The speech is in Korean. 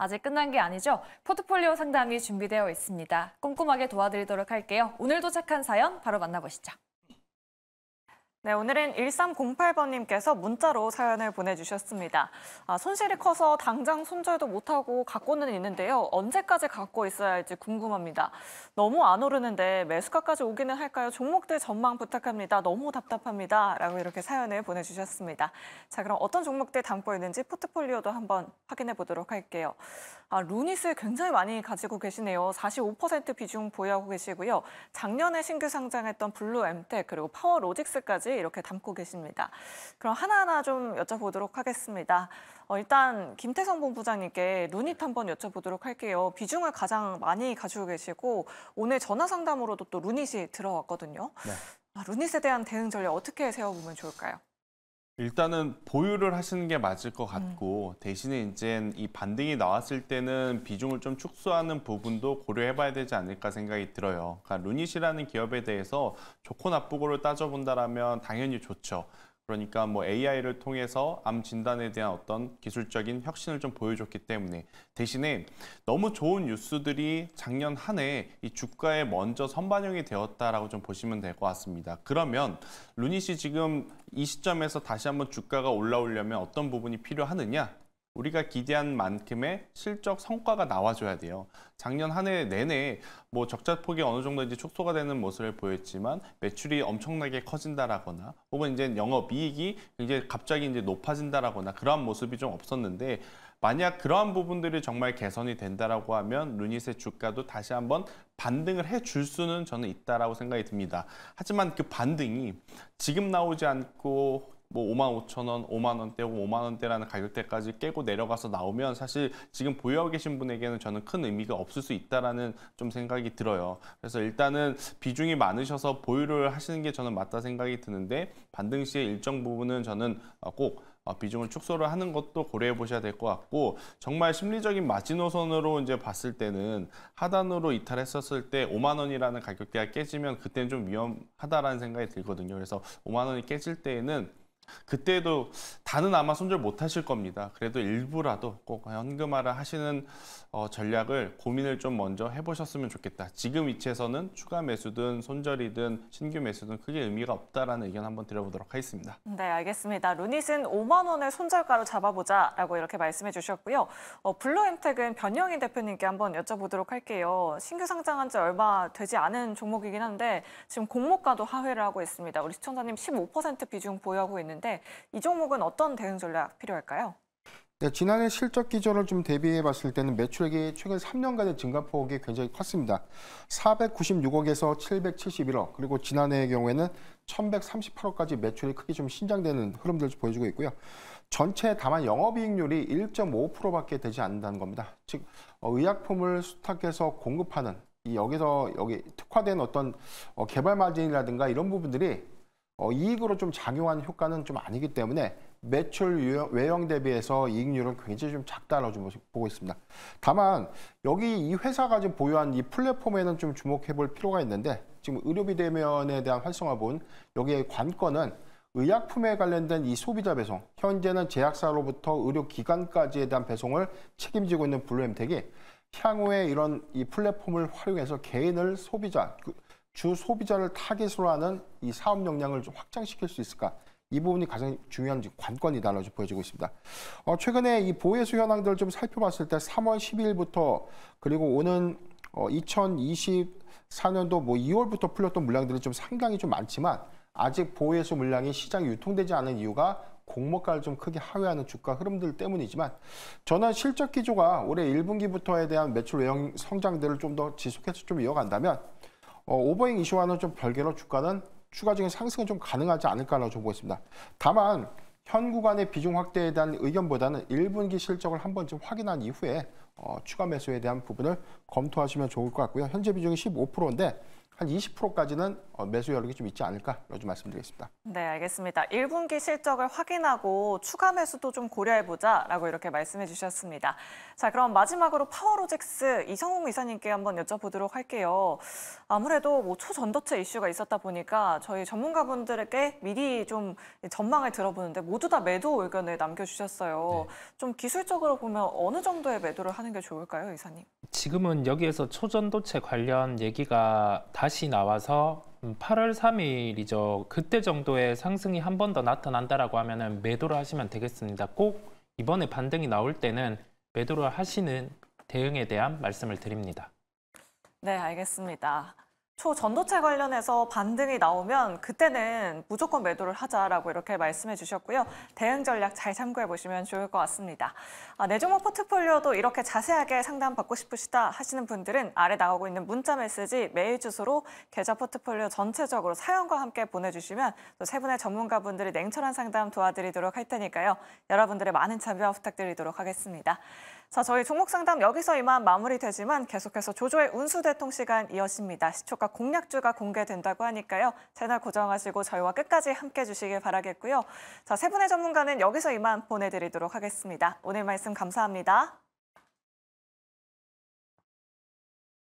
아직 끝난 게 아니죠? 포트폴리오 상담이 준비되어 있습니다. 꼼꼼하게 도와드리도록 할게요. 오늘 도착한 사연 바로 만나보시죠. 네, 오늘은 1308번님께서 문자로 사연을 보내주셨습니다. 아, 손실이 커서 당장 손절도 못하고 갖고는 있는데요. 언제까지 갖고 있어야 할지 궁금합니다. 너무 안 오르는데 매수가까지 오기는 할까요? 종목들 전망 부탁합니다. 너무 답답합니다. 라고 이렇게 사연을 보내주셨습니다. 자, 그럼 어떤 종목들 담고 있는지 포트폴리오도 한번 확인해 보도록 할게요. 아, 루니스 굉장히 많이 가지고 계시네요. 45% 비중 보유하고 계시고요. 작년에 신규 상장했던 블루엠텍 그리고 파워로직스까지 내용지 이렇게 담고 계십니다. 그럼 하나하나 좀 여쭤보도록 하겠습니다. 어, 일단 김태성 본부장님께 루닛 한번 여쭤보도록 할게요. 비중을 가장 많이 가지고 계시고 오늘 전화 상담으로도 또 루닛이 들어왔거든요. 네. 루닛에 아, 대한 대응 전략 어떻게 세워보면 좋을까요? 일단은 보유를 하시는 게 맞을 것 같고 음. 대신에 이제 이 반등이 나왔을 때는 비중을 좀 축소하는 부분도 고려해봐야 되지 않을까 생각이 들어요. 그러니까 루닛이라는 기업에 대해서 좋고 나쁘고를 따져본다라면 당연히 좋죠. 그러니까 뭐 AI를 통해서 암 진단에 대한 어떤 기술적인 혁신을 좀 보여줬기 때문에 대신에 너무 좋은 뉴스들이 작년 한 해 이 주가에 먼저 선반영이 되었다라고 좀 보시면 될 것 같습니다. 그러면 루니 씨 지금 이 시점에서 다시 한번 주가가 올라오려면 어떤 부분이 필요하느냐? 우리가 기대한 만큼의 실적 성과가 나와줘야 돼요. 작년 한 해 내내 뭐 적자폭이 어느 정도 이제 축소가 되는 모습을 보였지만 매출이 엄청나게 커진다라거나 혹은 이제 영업이익이 굉장 갑자기 이제 높아진다라거나 그러한 모습이 좀 없었는데 만약 그러한 부분들이 정말 개선이 된다라고 하면 루닛의 주가도 다시 한번 반등을 해 줄 수는 저는 있다라고 생각이 듭니다. 하지만 그 반등이 지금 나오지 않고 뭐 5만 5천 원, 5만 원대 5만 원대라는 가격대까지 깨고 내려가서 나오면 사실 지금 보유하고 계신 분에게는 저는 큰 의미가 없을 수 있다라는 좀 생각이 들어요. 그래서 일단은 비중이 많으셔서 보유를 하시는 게 저는 맞다 생각이 드는데 반등 시에 일정 부분은 저는 어, 꼭 어, 비중을 축소를 하는 것도 고려해 보셔야 될 것 같고 정말 심리적인 마지노선으로 이제 봤을 때는 하단으로 이탈했었을 때 5만 원이라는 가격대가 깨지면 그때는 좀 위험하다라는 생각이 들거든요. 그래서 5만 원이 깨질 때에는 그때도 다는 아마 손절 못하실 겁니다. 그래도 일부라도 꼭 현금화를 하시는 어, 전략을 고민을 좀 먼저 해보셨으면 좋겠다. 지금 위치에서는 추가 매수든 손절이든 신규 매수든 크게 의미가 없다라는 의견 한번 드려보도록 하겠습니다. 네, 알겠습니다. 루닛은 5만 원을 손절가로 잡아보자라고 이렇게 말씀해 주셨고요. 어, 블루엠텍은 변영희 대표님께 한번 여쭤보도록 할게요. 신규 상장한 지 얼마 되지 않은 종목이긴 한데 지금 공모가도 하회를 하고 있습니다. 우리 시청자님 15% 비중 보유하고 있는 있는데 이 종목은 어떤 대응 전략 필요할까요? 네, 지난해 실적 기조를 좀 대비해 봤을 때는 매출액이 최근 3년간의 증가폭이 굉장히 컸습니다. 496억에서 771억, 그리고 지난해의 경우에는 1138억까지 매출이 크게 좀 신장되는 흐름들을 보여주고 있고요. 전체 다만 영업이익률이 1.5%밖에 되지 않는다는 겁니다. 즉, 어, 의약품을 수탁해서 공급하는 이 여기서 여기 특화된 어떤 어, 개발 마진이라든가 이런 부분들이 어, 이익으로 좀 작용하는 효과는 좀 아니기 때문에 매출 유형, 외형 대비해서 이익률은 굉장히 좀 작다라고 좀 보고 있습니다. 다만 여기 이 회사가 지금 보유한 이 플랫폼에는 좀 주목해 볼 필요가 있는데 지금 의료비 대면에 대한 활성화본 여기에 관건은 의약품에 관련된 이 소비자 배송 현재는 제약사로부터 의료기관까지에 대한 배송을 책임지고 있는 블루엠텍이 향후에 이런 이 플랫폼을 활용해서 개인을 소비자 그주 소비자를 타겟으로 하는 이 사업 역량을 좀 확장시킬 수 있을까? 이 부분이 가장 중요한 관건이달라져 보여지고 있습니다. 어, 최근에 이 보혜수 현황들을 좀 살펴봤을 때 3월 12일부터 그리고 오는 어, 2024년도 뭐 2월부터 풀렸던 물량들이 좀 상당히 좀 많지만 아직 보호수 물량이 시장에 유통되지 않은 이유가 공모가를 좀 크게 하회하는 주가 흐름들 때문이지만 저는 실적 기조가 올해 1분기부터에 대한 매출 외형 성장들을 좀 더 지속해서 좀 이어간다면 어, 오버잉 이슈와는 좀 별개로 주가는 추가적인 상승은 좀 가능하지 않을까라고 좀 보고 있습니다. 다만 현 구간의 비중 확대에 대한 의견보다는 1분기 실적을 한 번쯤 확인한 이후에 어, 추가 매수에 대한 부분을 검토하시면 좋을 것 같고요. 현재 비중이 15%인데 한 20%까지는 어, 매수 여력이 좀 있지 않을까 이렇 말씀드리겠습니다. 네, 알겠습니다. 1분기 실적을 확인하고 추가 매수도 좀 고려해보자라고 이렇게 말씀해 주셨습니다. 자, 그럼 마지막으로 파워로직스 이성웅 이사님께 한번 여쭤보도록 할게요. 아무래도 뭐 초전도체 이슈가 있었다 보니까 저희 전문가분들에게 미리 좀 전망을 들어보는데 모두 다 매도 의견을 남겨주셨어요. 네. 좀 기술적으로 보면 어느 정도의 매도를 하는 게 좋을까요, 이사님? 지금은 여기에서 초전도체 관련 얘기가 다 다시 나와서 8월 음, 3일이죠. 그때 정도의 상승이 한 번 더 나타난다라고 하면은 매도를 하시면 되겠습니다. 꼭 이번에 반등이 나올 때는 매도를 하시는 대응에 대한 말씀을 드립니다. 네, 알겠습니다. 초전도체 관련해서 반등이 나오면 그때는 무조건 매도를 하자라고 이렇게 말씀해 주셨고요. 대응 전략 잘 참고해 보시면 좋을 것 같습니다. 아, 내 종목 포트폴리오도 이렇게 자세하게 상담받고 싶으시다 하시는 분들은 아래 나오고 있는 문자 메시지 메일 주소로 계좌 포트폴리오 전체적으로 사연과 함께 보내주시면 또 세 분의 전문가분들이 냉철한 상담 도와드리도록 할 테니까요. 여러분들의 많은 참여 부탁드리도록 하겠습니다. 자, 저희 종목상담 여기서 이만 마무리되지만 계속해서 조조의 운수대통 시간 이어집니다. 시초가 공략주가 공개된다고 하니까요. 채널 고정하시고 저희와 끝까지 함께해 주시길 바라겠고요. 자, 세 분의 전문가는 여기서 이만 보내드리도록 하겠습니다. 오늘 말씀 감사합니다.